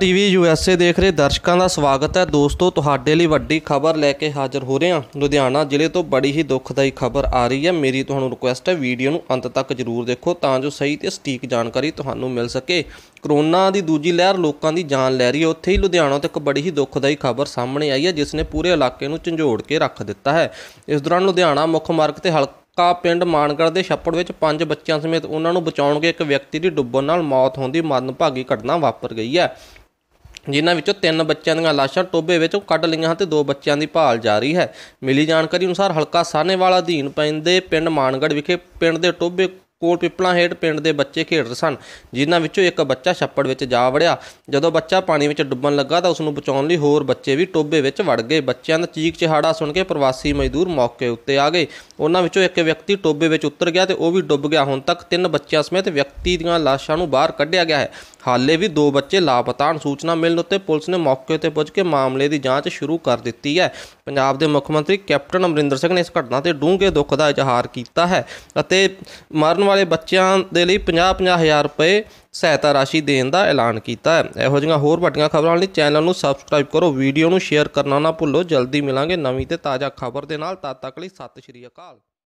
TV USA ਦੇਖ ਰਹੇ ਦਰਸ਼ਕਾਂ ਦਾ ਸਵਾਗਤ ਹੈ ਦੋਸਤੋ ਤੁਹਾਡੇ ਲਈ ਵੱਡੀ ਖਬਰ ਲੈ ਕੇ ਹਾਜ਼ਰ ਹੋ ਰਹੇ ਹਾਂ ਲੁਧਿਆਣਾ ਜ਼ਿਲ੍ਹੇ ਤੋਂ ਬੜੀ ਹੀ ਦੁਖਦਾਈ ਖਬਰ ਆ ਰਹੀ ਹੈ ਮੇਰੀ ਤੁਹਾਨੂੰ ਰਿਕੁਐਸਟ ਹੈ ਵੀਡੀਓ ਨੂੰ ਅੰਤ ਤੱਕ ਜ਼ਰੂਰ ਦੇਖੋ ਤਾਂ ਜੋ ਸਹੀ ਤੇ ਸਟੀਕ ਜਾਣਕਾਰੀ ਤੁਹਾਨੂੰ ਮਿਲ ਸਕੇ ਕਰੋਨਾ ਦੀ ਦੂਜੀ ਲਹਿਰ ਲੋਕਾਂ ਦੀ ਜਾਨ ਲੈ ਰਹੀ ਹੈ ਉੱਥੇ ਹੀ ਲੁਧਿਆਣਾ ਤੋਂ ਇੱਕ ਬੜੀ ਹੀ ਦੁਖਦਾਈ ਖਬਰ ਸਾਹਮਣੇ ਆਈ ਹੈ ਜਿਸ ਨੇ ਪੂਰੇ ਇਲਾਕੇ ਨੂੰ ਝੰਜੋੜ ਕੇ ਰੱਖ ਦਿੱਤਾ ਹੈ ਇਸ ਦੌਰਾਨ ਲੁਧਿਆਣਾ ਮੁੱਖ ਮਾਰਗ ਤੇ ਹਲਕਾ ਕਾ ਪਿੰਡ ਮਾਨਗੜ ਦੇ ਛੱਪੜ ਵਿੱਚ ਪੰਜ ਬੱਚਿਆਂ ਸਮੇਤ ਉਹਨਾਂ ਨੂੰ ਬਚਾਉਣ ਗਏ ਇੱਕ ਵਿਅਕਤੀ ਦੀ ਡੁੱਬਣ ਨਾਲ ਮੌਤ ਹੋਣ ਦੀ ਭਾਗੀ ਘਟਨਾ ਵਾਪਰ ਗਈ ਹੈ ਜਿਨ੍ਹਾਂ ਵਿੱਚੋਂ ਤਿੰਨ ਬੱਚਿਆਂ ਦੀਆਂ ਲਾਸ਼ਾਂ ਟੋਬੇ ਵਿੱਚੋਂ ਕੱਢ ਲਈਆਂ ਹਨ ਤੇ ਦੋ ਬੱਚਿਆਂ ਦੀ ਭਾਲ ਜਾਰੀ ਹੈ ਮਿਲੀ ਜਾਣਕਾਰੀ ਅਨੁਸਾਰ ਹਲਕਾ ਸਾਹਨੇਵਾਲਾ ਅਧੀਨ ਪੈਂਦੇ ਪਿੰਡ ਮਾਨਗੜ ਵਿਖੇ ਪਿੰਡ ਦੇ ਟੋਬੇ ਕੋਲ ਪਿੱਪਲਾਂ ਹੇਠ ਪਿੰਡ ਦੇ ਬੱਚੇ ਖੇਡ ਰਹੇ ਸਨ ਜਿਨ੍ਹਾਂ ਵਿੱਚੋਂ ਇੱਕ ਬੱਚਾ ਛੱਪੜ ਵਿੱਚ ਜਾ ਵੜਿਆ ਜਦੋਂ ਬੱਚਾ ਪਾਣੀ ਵਿੱਚ ਡੁੱਬਣ ਲੱਗਾ ਤਾਂ ਉਸ ਨੂੰ ਬਚਾਉਣ ਲਈ ਹੋਰ ਬੱਚੇ ਵੀ ਟੋਬੇ ਵਿੱਚ ਵੜ ਗਏ ਬੱਚਿਆਂ ਦਾ ਚੀਕ ਚਿਹਾੜਾ ਸੁਣ ਕੇ ਪ੍ਰਵਾਸੀ ਮਜ਼ਦੂਰ ਮੌਕੇ ਉੱਤੇ ਆ ਗਏ ਉਹਨਾਂ ਵਿੱਚੋਂ ਇੱਕ ਵਿਅਕਤੀ ਟੋਬੇ ਵਿੱਚ ਉਤਰ ਗਿਆ ਤੇ ਉਹ ਵੀ ਡੁੱਬ ਗਿਆ ਹੁਣ ਤੱਕ ਤਿੰਨ ਬੱਚਿਆਂ ਸਮੇਤ ਵਿਅਕਤੀ ਦੀਆਂ ਲਾਸ਼ਾਂ ਨੂੰ ਬਾਹਰ ਕੱਢਿਆ ਗਿਆ ਹੈ ਹਾਲੇ ਵੀ ਦੋ ਬੱਚੇ ਲਾਪਤਾ ਹਨ ਸੂਚਨਾ ਮਿਲਣ ਉੱਤੇ ਪੁਲਿਸ ਨੇ ਮੌਕੇ ਤੇ ਪਹੁੰਚ ਕੇ ਮਾਮਲੇ ਦੀ ਜਾਂਚ ਸ਼ੁਰੂ ਕਰ ਦਿੱਤੀ ਹੈ ਪੰਜਾਬ ਦੇ ਮੁੱਖ ਮੰਤਰੀ ਕੈਪਟਨ ਅਮਰਿੰਦਰ ਸਿੰਘ ਨੇ ਇਸ ਘਟਨਾ ਤੇ ਡੂੰਘੇ ਦੁੱਖ ਦਾ ਇਜ਼ਹਾਰ ਕੀਤਾ ਹੈ ਅਤੇ ਮਰਨ ਵਾਲੇ ਬੱਚਿਆਂ ਦੇ ਲਈ 50 50000 ਰੁਪਏ ਸਹਾਇਤਾ ਰਾਸ਼ੀ ਦੇਣ ਦਾ ਐਲਾਨ ਕੀਤਾ ਹੈ ਇਹੋ ਜਿਹੀਆਂ ਹੋਰ ਵੱਡੀਆਂ ਖਬਰਾਂ ਲਈ ਚੈਨਲ ਨੂੰ ਸਬਸਕ੍ਰਾਈਬ ਕਰੋ ਵੀਡੀਓ ਨੂੰ ਸ਼ੇਅਰ ਕਰਨਾ ਨਾ ਭੁੱਲੋ ਜਲਦੀ ਮਿਲਾਂਗੇ ਨਵੀਂ ਤੇ ਤਾਜ਼ਾ ਖਬਰ ਦੇ ਨਾਲ ਤਦ ਤੱਕ ਲਈ ਸਤਿ ਸ਼੍ਰੀ ਅਕਾਲ